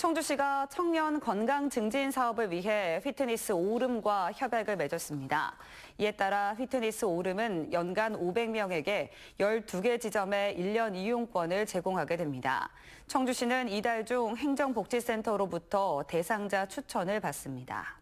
청주시가 청년 건강 증진 사업을 위해 휘트니스 오름과 협약을 맺었습니다. 이에 따라 휘트니스 오름은 연간 500명에게 12개 지점의 1년 이용권을 제공하게 됩니다. 청주시는 이달 중 행정복지센터로부터 대상자 추천을 받습니다.